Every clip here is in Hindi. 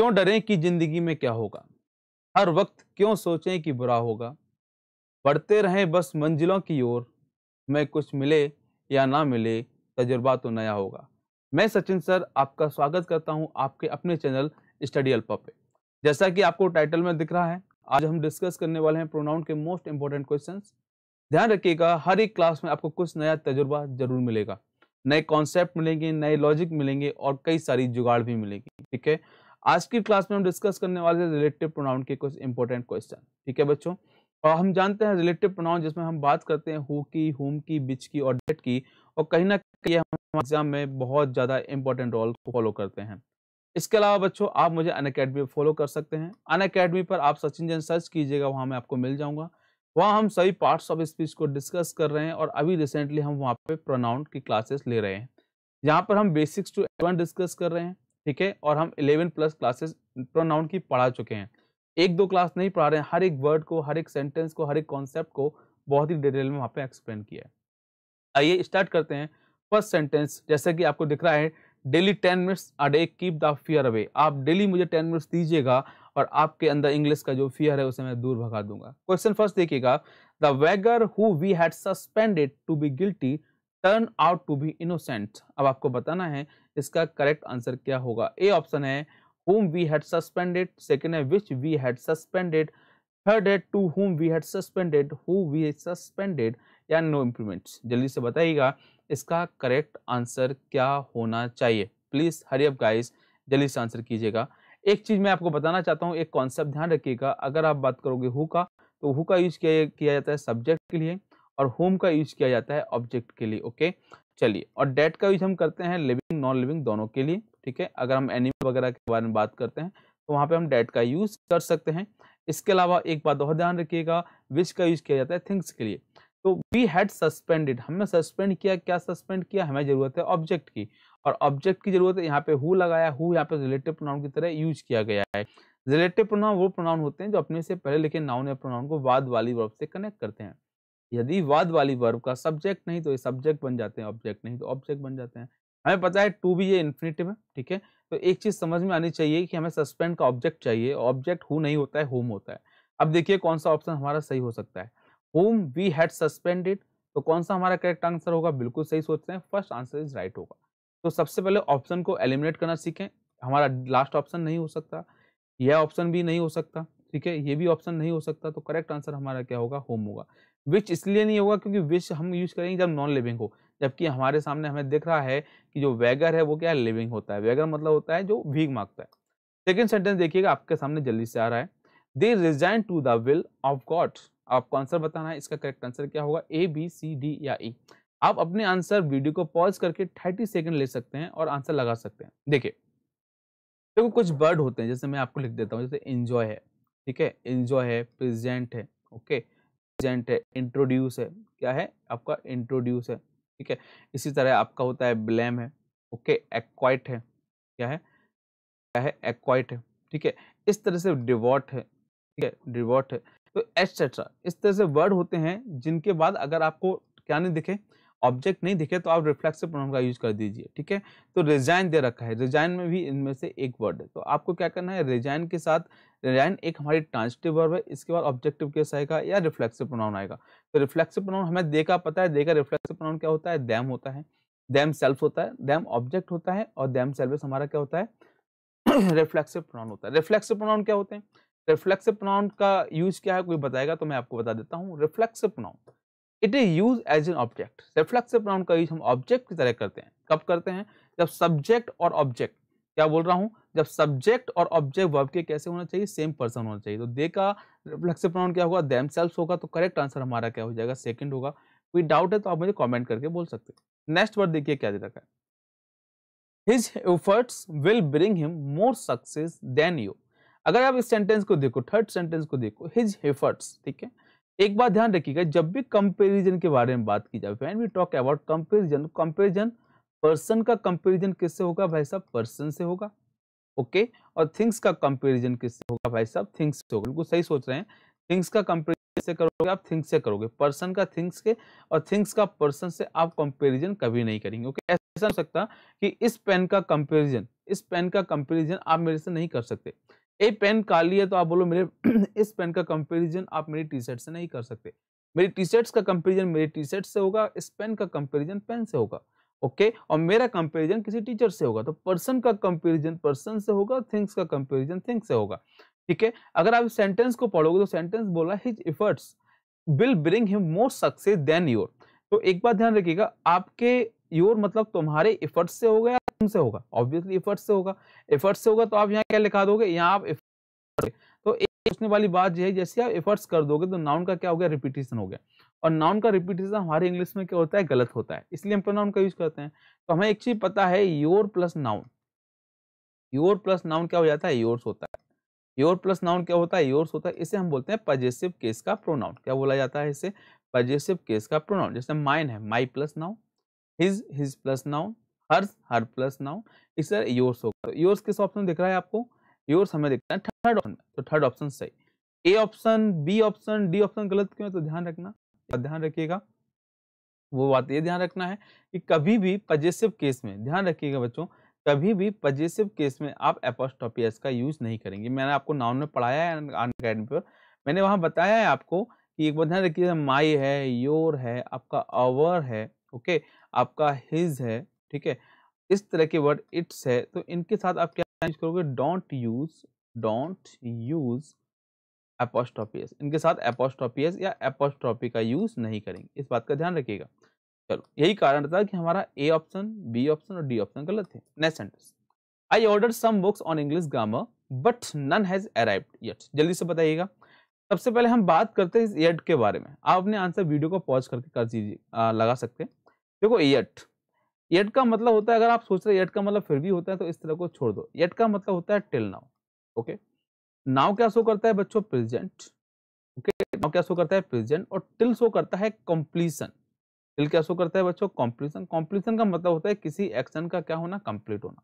क्यों डरें कि जिंदगी में क्या होगा हर वक्त क्यों सोचें कि बुरा होगा बढ़ते रहें बस मंजिलों की ओर मैं कुछ मिले या ना मिले तजुर्बा तो नया होगा मैं सचिन सर आपका स्वागत करता हूं आपके अपने चैनल स्टडी अल्पा पे जैसा कि आपको टाइटल में दिख रहा है आज हम डिस्कस करने वाले हैं प्रोनाउन के मोस्ट इंपॉर्टेंट क्वेश्चन ध्यान रखिएगा हर एक क्लास में आपको कुछ नया तजुर्बा जरूर मिलेगा नए कॉन्सेप्ट मिलेंगे नए लॉजिक मिलेंगे और कई सारी जुगाड़ भी मिलेगी ठीक है आज की क्लास में हम डिस्कस करने वाले हैं रिलेटिव प्रोनाउन के कुछ इंपॉर्टेंट क्वेश्चन ठीक है बच्चों और हम जानते हैं रिलेटिव प्रोनाउन जिसमें हम बात करते हैं हु की हुम की बिच की और डेट की और कहीं ना कहीं हम एग्जाम में बहुत ज़्यादा इंपॉर्टेंट रोल फॉलो करते हैं इसके अलावा बच्चों आप मुझे अन अकेडमी फॉलो कर सकते हैं अन अकेडमी पर आप सचिन जैन सर्च कीजिएगा वहाँ मैं आपको मिल जाऊँगा वहाँ हम सभी पार्ट्स ऑफ स्पीच को डिस्कस कर रहे हैं और अभी रिसेंटली हम वहाँ पे प्रोनाउन की क्लासेस ले रहे हैं यहाँ पर हम बेसिक्स टू एडवांस डिस्कस कर रहे हैं ठीक है और हम इलेवन प्लस क्लासेस प्रोनाउन की पढ़ा चुके हैं एक दो क्लास नहीं पढ़ा रहे हैं हर एक वर्ड को हर एक सेंटेंस को हर एक कॉन्सेप्ट को बहुत ही डिटेल में वहाँ पे एक्सप्लेन किया है आइए स्टार्ट करते हैं फर्स्ट सेंटेंस जैसे कि आपको दिख रहा है daily ten minutes a day keep the fear away आप डेली मुझे टेन मिनट्स दीजिएगा और आपके अंदर इंग्लिश का जो फियर है उसे मैं दूर भगा दूंगा क्वेश्चन फर्स्ट देखिएगा the vagrant who we had suspended to be guilty turn out to be innocent अब आपको बताना है इसका करेक्ट आंसर क्या होगा ए ऑप्शन है whom we had suspended second है which we had suspended third है to whom we had suspended who we suspended या नो improvements जल्दी से बताइएगा इसका करेक्ट आंसर क्या होना चाहिए प्लीज हरी अप गाइस जल्दी से आंसर कीजिएगा एक चीज मैं आपको बताना चाहता हूँ एक कॉन्सेप्ट ध्यान रखिएगा अगर आप बात करोगे हु का तो हु का यूज किया जाता है सब्जेक्ट के लिए और होम का यूज किया जाता है ऑब्जेक्ट के लिए ओके चलिए और डेट का यूज हम करते हैं लिविंग नॉन लिविंग दोनों के लिए ठीक है अगर हम एनिमल वगैरह के बारे में बात करते हैं तो वहाँ पे हम डेट का यूज़ कर सकते हैं इसके अलावा एक बात और ध्यान रखिएगा विच का यूज़ किया जाता है थिंग्स के लिए तो वी हैड सस्पेंडेड हमने सस्पेंड किया क्या सस्पेंड किया हमें ज़रूरत है ऑब्जेक्ट की और ऑब्जेक्ट की ज़रूरत है यहाँ पे हु लगाया हु यहाँ पे रिलेटिव प्रोनाउन की तरह यूज किया गया है रिलेटिव प्रोनाउन वो प्रोनाउन होते हैं जो अपने से पहले लेकिन नाउन या प्रोनाउन को वाद वाली वर्ब से कनेक्ट करते हैं यदि वाद वाली वर्ब का सब्जेक्ट नहीं तो ये सब्जेक्ट बन जाते हैं ऑब्जेक्ट नहीं तो ऑब्जेक्ट बन जाते हैं हमें पता है टू भी ये इन्फिनेटिव है ठीक है तो एक चीज़ समझ में आनी चाहिए कि हमें सस्पेंड का ऑब्जेक्ट चाहिए ऑब्जेक्ट हु नहीं होता है होम होता है अब देखिए कौन सा ऑप्शन हमारा सही हो सकता है होम वी हैड सस्पेंडेड तो कौन सा हमारा करेक्ट आंसर होगा बिल्कुल सही सोचते हैं फर्स्ट आंसर इज राइट होगा तो सबसे पहले ऑप्शन को एलिमिनेट करना सीखें हमारा लास्ट ऑप्शन नहीं हो सकता यह ऑप्शन भी नहीं हो सकता ठीक है ये भी ऑप्शन नहीं हो सकता तो करेक्ट आंसर हमारा क्या होगा होम होगा विच इसलिए नहीं होगा क्योंकि विच हम यूज करेंगे जब नॉन लिविंग हो जबकि हमारे सामने हमें दिख रहा है कि जो वेगर है वो क्या है लिविंग होता है वेगर मतलब होता है जो भीख मांगता है सेकेंड सेंटेंस देखिएगा आपके सामने जल्दी से आ रहा है they resign to the will of God आपको आंसर बताना है इसका करेक्ट आंसर क्या होगा ए बी सी डी या ई e. आप अपने आंसर वीडियो को पॉज करके थर्टी सेकेंड ले सकते हैं और आंसर लगा सकते हैं देखिए देखो तो कुछ वर्ड होते हैं जैसे मैं आपको लिख देता हूँ जैसे इंजॉय है ठीक है इंजॉय है प्रेजेंट है ओके okay? प्रेजेंट है इंट्रोड्यूस है क्या है आपका इंट्रोड्यूस है ठीक है इसी तरह आपका होता है ब्लेम है ओके एक्वाइट है क्या है क्या है एक्वाइट है ठीक है इस तरह से डिवॉट है ठीक है डिवॉट है तो एक्सेट्रा इस तरह से वर्ड होते हैं जिनके बाद अगर आपको क्या नहीं दिखे ऑब्जेक्ट नहीं दिखे तो आप रिफ्लेक्सिव प्रोनाउन का यूज कर दीजिए ठीक है तो रिजाइन दे रखा है रिजाइन में भी इनमें से एक वर्ड है तो आपको क्या करना है रिजाइन के साथ रिजाइन एक हमारी ट्रांसटिव वर्ब है इसके बाद ऑब्जेक्टिव केस आएगा या रिफ्लेक्सिव प्रोनाउन आएगा तो रिफ्लेक्सिव प्रोनाउन हमें देखा पता है देखा रिफ्लेक्सिव प्रोनाउन क्या होता है दैम होता है दैम सेल्फ होता है दैम ऑब्जेक्ट होता है और दैम सेल्फ हमारा क्या होता है रिफ्लेक्सिव प्रोनाउन होता है रिफ्लेक्सिव प्रोनाउन क्या होते हैं रिफ्लेक्सिव प्रोनाउन का यूज क्या है कोई बताएगा तो मैं आपको बता देता हूँ reflexive pronoun it is use as an object reflexive pronoun का यूज हम ऑब्जेक्ट की तरह करते हैं कब करते हैं जब सब्जेक्ट और ऑब्जेक्ट क्या बोल रहा हूँ जब सब्जेक्ट और ऑब्जेक्ट वर्ब के कैसे होना चाहिए सेम पर्सन होना चाहिए तो दे का रिफ्लेक्सिव प्रोनाउन क्या होगा देम सेल्फ होगा तो करेक्ट आंसर हमारा क्या हो जाएगा सेकेंड होगा कोई डाउट है तो आप मुझे कॉमेंट करके बोल सकते हैं नेक्स्ट वर्ड देखिए क्या दे रखा है his efforts will bring him more success than you अगर आप इस सेंटेंस को देखो थर्ड सेंटेंस को देखो हिज एफर्ट्स ठीक है एक बात ध्यान रखिएगा जब भी कंपैरिजन के बारे में बात की जाए when we talk about comparison comparison person का कंपैरिजन किससे होगा भाई साहब पर्सन से होगा ओके okay? और थिंग्स का कंपैरिजन किससे होगा भाई साहब थिंग्स से होगा बिल्कुल सही सोच रहे हैं थिंग्स का कंपेरिजन से करोगे आप थिंग्स से करोगे पर्सन का थिंग्स के और थिंग्स का पर्सन से आप कंपेरिजन कभी नहीं करेंगे ओके okay? ऐसा हो सकता कि इस पेन का कंपेरिजन इस पेन का कंपेरिजन आप मेरे से नहीं कर सकते ये पेन काली है तो आप बोलो मेरे इस पेन का कंपेरिजन आप मेरी टी शर्ट से नहीं कर सकते मेरी टी शर्ट्स का कंपेरिजन मेरी टी शर्ट से होगा इस पेन का कंपेरिजन पेन से होगा ओके okay? और मेरा कंपेरिजन किसी टीचर से होगा तो पर्सन का कंपेरिजन पर्सन से होगा थिंग्स का कंपेरिजन थिंग्स से होगा ठीक है अगर आप सेंटेंस को पढ़ोगे तो सेंटेंस बोला his efforts will bring him more success than your तो एक बात ध्यान रखिएगा आपके योर मतलब तुम्हारे एफर्ट से होगा या तुमसे होगा ऑब्वियसली एफर्ट से होगा एफर्ट से होगा तो आप यहाँ क्या लिखा दोगे यहाँ आप तो एक पूछने वाली बात यह है जैसे आप इफर्ट्स कर दोगे तो नाउन का क्या हो गया रिपीटेशन हो गया और नाउन का रिपीटेशन हमारे इंग्लिश में क्या होता है गलत होता है इसलिए हम प्रोनाउन का यूज करते हैं तो हमें एक चीज पता है your plus noun your plus noun क्या हो जाता है योर्स होता है योर प्लस नाउन क्या होता है योर्स होता है इसे हम बोलते हैं पजेसिव केस का प्रोनाउन क्या बोला जाता है इसे पजेसिव केस का प्रोनाउन जैसे माइन है my plus noun his his plus noun hers her plus noun इस तरह योर्स होगा योर्स किस ऑप्शन दिख रहा है आपको योर्स हमें दिखता है थर्ड ऑप्शन तो थर्ड ऑप्शन सही A option B option D option गलत क्यों है तो ध्यान रखना ध्यान रखिएगा वो बात ये ध्यान रखना है कि कभी भी पजेसिव केस में ध्यान रखिएगा बच्चों कभी भी पजेसिव केस में आप एपोस्टोपियस का यूज नहीं करेंगे मैंने आपको नाउन में पढ़ाया है अनकेडमी पर मैंने वहां बताया है आपको कि एक बार ध्यान रखिएगा माई है योर है आपका अवर है ओके आपका हिज है ठीक है इस तरह के वर्ड इट्स है तो इनके साथ आप क्या चेंज करोगे don't use don't use apostrophes इनके साथ एपोस्टॉपियस या एपोस्टॉपी का यूज नहीं करेंगे इस बात का ध्यान रखिएगा चलो यही कारण था कि हमारा ए ऑप्शन बी ऑप्शन और डी ऑप्शन गलत है next sentence I order some books on English grammar but none has arrived yet जल्दी से बताइएगा सबसे पहले हम बात करते हैं इस एड के बारे में आप अपने आंसर वीडियो को पॉज करके कर दीजिए लगा सकते हैं देखो यट यट का मतलब होता है अगर आप सोच रहे यट का मतलब फिर भी होता है तो इस तरह को छोड़ दो यट का मतलब होता है टिल नाउ ओके नाउ क्या शो करता है बच्चों प्रेजेंट ओके नाउ क्या शो करता है प्रेजेंट और टिल शो करता है कंप्लीशन टिल क्या शो करता है बच्चों कंप्लीशन कंप्लीशन का मतलब होता है किसी एक्शन का क्या होना कंप्लीट होना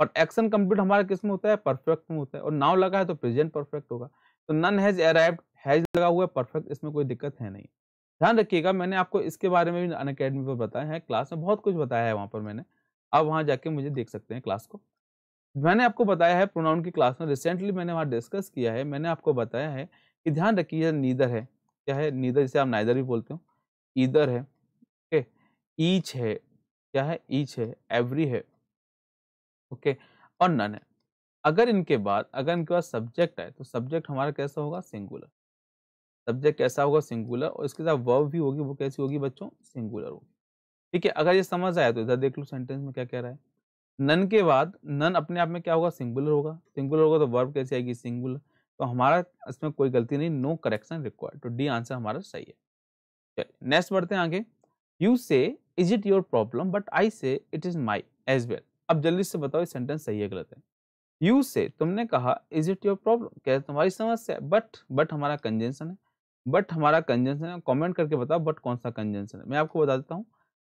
और एक्शन कंप्लीट हमारा किस में होता है परफेक्ट में होता है और नाउ लगा है तो प्रेजेंट परफेक्ट होगा तो नन हैज अराइव्ड हैज लगा हुआ है परफेक्ट इसमें कोई दिक्कत है नहीं ध्यान रखिएगा मैंने आपको इसके बारे में भी अन अकेडमी पर बताया है क्लास में बहुत कुछ बताया है वहाँ पर मैंने आप वहाँ जाके मुझे देख सकते हैं क्लास को मैंने आपको बताया है प्रोनाउन की क्लास में रिसेंटली मैंने वहाँ डिस्कस किया है मैंने आपको बताया है कि ध्यान रखिए नीदर है क्या है नीदर जिसे आप नाइदर भी बोलते हो ईदर है ओके ईच है क्या है ईच है एवरी है ओके और नन है अगर इनके बाद अगर इनके बाद सब्जेक्ट आए तो सब्जेक्ट हमारा कैसा होगा सिंगुलर सब्जेक्ट कैसा होगा सिंगुलर और इसके साथ वर्ब भी होगी वो कैसी होगी बच्चों सिंगुलर होगी ठीक है अगर ये समझ आया तो इधर देख लो सेंटेंस में क्या कह रहा है नन के बाद नन अपने आप में क्या होगा सिंगुलर होगा सिंगुलर होगा तो वर्ब कैसी आएगी सिंगुलर तो हमारा इसमें कोई गलती नहीं नो करेक्शन रिक्वायर्ड तो डी आंसर हमारा सही है चलिए नेक्स्ट बढ़ते हैं आगे you say is it your problem but I say it is my as well अब जल्दी से बताओ ये सेंटेंस सही है गलत है यू से तुमने कहा इज इट योर प्रॉब्लम क्या तुम्हारी समस्या है बट बट हमारा कंजेंशन है बट हमारा कंजेंशन है कमेंट करके बताओ बट कौन सा कंजेंशन है मैं आपको बता देता हूँ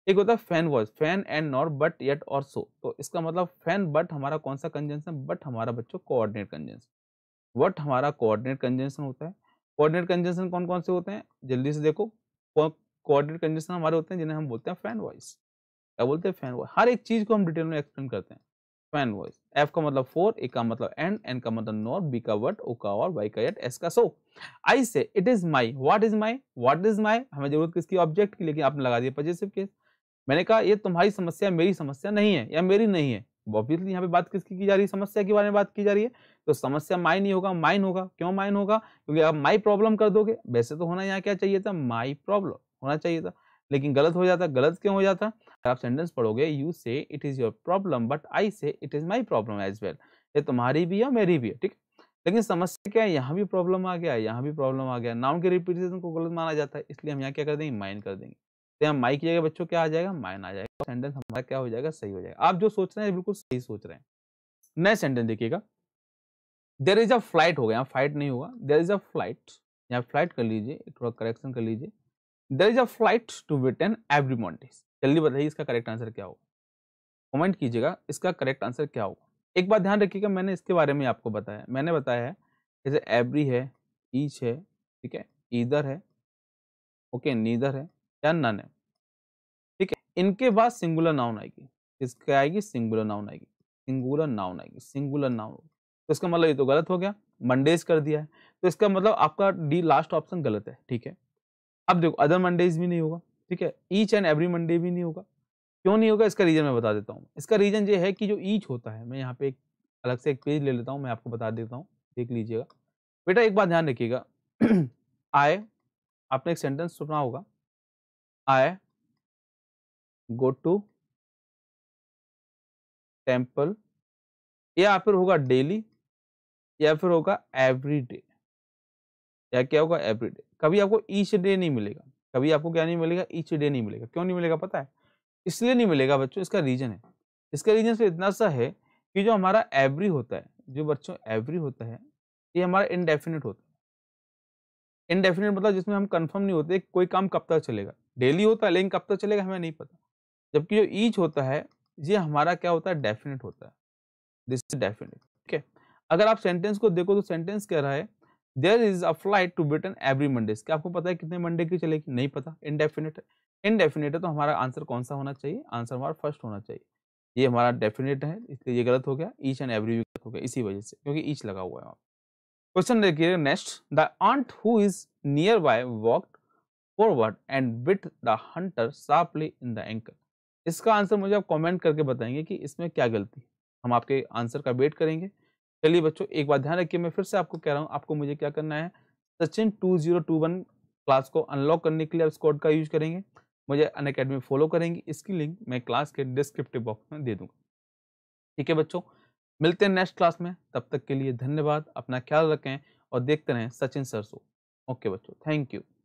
एक होता है FANBOYS fan and not but yet और सो तो इसका मतलब फैन बट हमारा कौन सा कंजेंशन बट हमारा बच्चों कोऑर्डिनेट कंजेंशन वट हमारा कोऑर्डिनेट कंजेंशन होता है कोऑर्डिनेट कंजेंशन कौन कौन से होते हैं जल्दी से देखो कोऑर्डिनेट कंजेंशन हमारे होते हैं जिन्हें हम बोलते हैं फैन वॉइस क्या बोलते हैं फैन वॉइस हर एक चीज़ को हम डिटेल में एक्सप्लेन करते हैं फैन वॉइस एफ का मतलब फोर ए का मतलब एंड एन का मतलब नॉर बी का वट ओ का और वाई का यट एस का so I say it is my what is my what is my हमें जरूरत किसकी ऑब्जेक्ट की लेकिन आपने लगा दिया पजेसिव केस मैंने कहा ये तुम्हारी समस्या मेरी समस्या नहीं है या मेरी नहीं है ऑब्वियसली यहाँ पे बात किसकी की जा रही है समस्या के बारे में बात की जा रही है तो समस्या माइन ही होगा माइन होगा क्यों माइन होगा क्योंकि आप माई प्रॉब्लम कर दोगे वैसे तो होना यहाँ क्या चाहिए था माई प्रॉब्लम होना चाहिए था लेकिन गलत हो जाता गलत क्यों हो जाता आप सेंटेंस पढ़ोगे you say it is your problem but I say it is my problem as well ये तुम्हारी भी है मेरी भी है ठीक लेकिन समस्या क्या है यहाँ भी प्रॉब्लम आ गया यहाँ भी प्रॉब्लम आ गया नाउन के रिपीटेशन को गलत माना जाता है इसलिए हम यहाँ क्या कर देंगे माइन कर देंगे तो यहाँ माई की जगह बच्चों क्या आ जाएगा माइन आ जाएगा सेंटेंस हमारा क्या हो जाएगा सही हो जाएगा आप जो सोच रहे हैं बिल्कुल सही सोच रहे हैं नए सेंटेंस देखिएगा देर इज अ फ्लाइट हो गया यहाँ फ्लाइट नहीं होगा देर इज अ फ्लाइट यहाँ फ्लाइट कर लीजिए थोड़ा करेक्शन कर लीजिए there is a flight to Britain every Mondays जल्दी बताइए इसका करेक्ट आंसर क्या होगा कमेंट कीजिएगा इसका करेक्ट आंसर क्या होगा एक बात ध्यान रखिएगा मैंने इसके बारे में आपको बताया मैंने बताया है जैसे एवरी है ईच है ठीक है ईदर है ओके नीदर है या नन है ठीक है इनके बाद सिंगुलर नाउन आएगी इसके आएगी सिंगुलर नाउन आएगी सिंगुलर नाउन आएगी सिंगुलर नाउन तो इसका मतलब ये तो गलत हो गया मंडेज कर दिया है तो इसका मतलब आपका डी लास्ट ऑप्शन गलत है ठीक है अब देखो अदर मंडेज भी नहीं होगा ठीक है ईच एंड एवरी मंडे भी नहीं होगा क्यों नहीं होगा इसका रीज़न मैं बता देता हूँ इसका रीज़न ये है कि जो ईच होता है मैं यहाँ पे एक अलग से एक पेज ले लेता हूँ मैं आपको बता देता हूँ देख लीजिएगा बेटा एक बात ध्यान रखिएगा आए आपने एक सेंटेंस सुना होगा आए गो टू टेम्पल या फिर होगा डेली या फिर होगा एवरी डे या क्या होगा एवरी डे कभी आपको ईच डे नहीं मिलेगा कभी आपको क्या नहीं मिलेगा ईच डे नहीं मिलेगा क्यों नहीं मिलेगा पता है इसलिए नहीं मिलेगा बच्चों इसका रीजन है इसका रीजन सिर्फ इतना सा है कि जो हमारा एवरी होता है जो बच्चों एवरी होता है ये हमारा इनडेफिनेट होता है इनडेफिनेट मतलब जिसमें हम कंफर्म नहीं होते कोई काम कब तक चलेगा डेली होता है लेकिन कब तक चलेगा हमें नहीं पता जबकि जो ईच होता है ये हमारा क्या होता है डेफिनेट होता है दिस इज डेफिनेट ठीक है अगर आप सेंटेंस को देखो तो सेंटेंस कह रहा है there is a flight to Britain every Monday इसके आपको पता है कितने मंडे की चलेगी नहीं पता इनडेफिनेट है इनडेफिनेट है तो हमारा आंसर कौन सा होना चाहिए आंसर हमारा फर्स्ट होना चाहिए ये हमारा डेफिनेट है इसलिए ये गलत हो गया ईच एंड एवरी गलत हो गया इसी वजह से क्योंकि ईच लगा हुआ है वहाँ क्वेश्चन देखिए next the ant who is nearby walked forward and bit the hunter sharply in the ankle इसका आंसर मुझे आप कॉमेंट करके बताएंगे कि इसमें क्या गलती हम आपके आंसर का वेट करेंगे चलिए बच्चों एक बात ध्यान रखिए मैं फिर से आपको कह रहा हूँ आपको मुझे क्या करना है Sachin two zero two one class को अनलॉक करने के लिए आप स्कॉड का यूज करेंगे मुझे अन अकेडमी फॉलो करेंगे इसकी लिंक मैं क्लास के डिस्क्रिप्टिव बॉक्स में दे दूंगा ठीक है बच्चों मिलते हैं नेक्स्ट क्लास में तब तक के लिए धन्यवाद अपना ख्याल रखें और देखते रहें सचिन सर ओके बच्चों थैंक यू